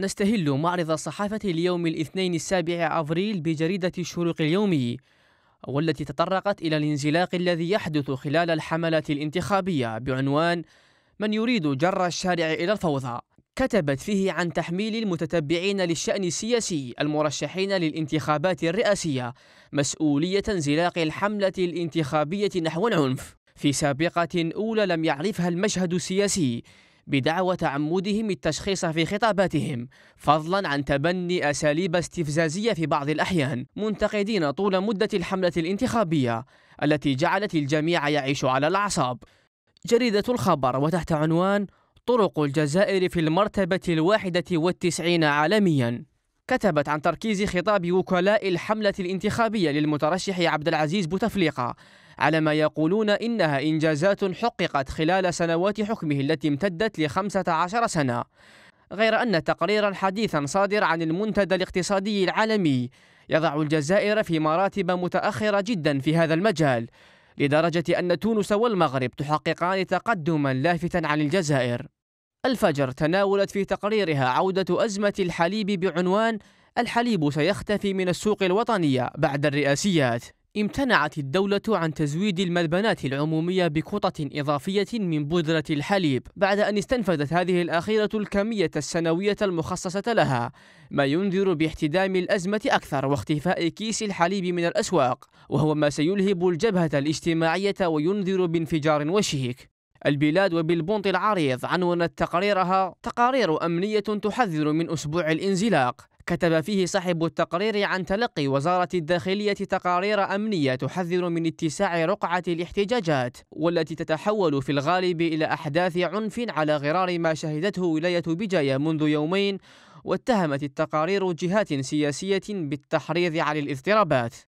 نستهل معرض الصحافة اليوم الاثنين السابع أبريل بجريدة الشروق اليومي والتي تطرقت إلى الانزلاق الذي يحدث خلال الحملات الانتخابية بعنوان من يريد جر الشارع إلى الفوضى كتبت فيه عن تحميل المتتبعين للشأن السياسي المرشحين للانتخابات الرئاسية مسؤولية انزلاق الحملة الانتخابية نحو العنف في سابقة أولى لم يعرفها المشهد السياسي بدعوى تعمدهم التشخيص في خطاباتهم فضلا عن تبني أساليب استفزازية في بعض الأحيان منتقدين طول مدة الحملة الانتخابية التي جعلت الجميع يعيش على الأعصاب جريدة الخبر وتحت عنوان طرق الجزائر في المرتبة الواحدة والتسعين عالمياً كتبت عن تركيز خطاب وكلاء الحملة الانتخابية للمترشح عبد العزيز بوتفليقة على ما يقولون إنها إنجازات حققت خلال سنوات حكمه التي امتدت لخمسة عشر سنة غير أن تقريرا حديثا صادر عن المنتدى الاقتصادي العالمي يضع الجزائر في مراتب متأخرة جدا في هذا المجال لدرجة أن تونس والمغرب تحققان تقدما لافتا عن الجزائر الفجر تناولت في تقريرها عودة أزمة الحليب بعنوان الحليب سيختفي من السوق الوطنية بعد الرئاسيات امتنعت الدولة عن تزويد الملبنات العمومية بقطط إضافية من بذرة الحليب بعد أن استنفذت هذه الأخيرة الكمية السنوية المخصصة لها ما ينذر باحتدام الأزمة أكثر واختفاء كيس الحليب من الأسواق وهو ما سيلهب الجبهة الاجتماعية وينذر بانفجار وشيك البلاد وبالبنط العريض عنونت تقريرها تقارير أمنية تحذر من أسبوع الانزلاق كتب فيه صاحب التقرير عن تلقي وزارة الداخلية تقارير أمنية تحذر من اتساع رقعة الاحتجاجات والتي تتحول في الغالب إلى أحداث عنف على غرار ما شهدته ولاية بجاية منذ يومين واتهمت التقارير جهات سياسية بالتحريض على الاضطرابات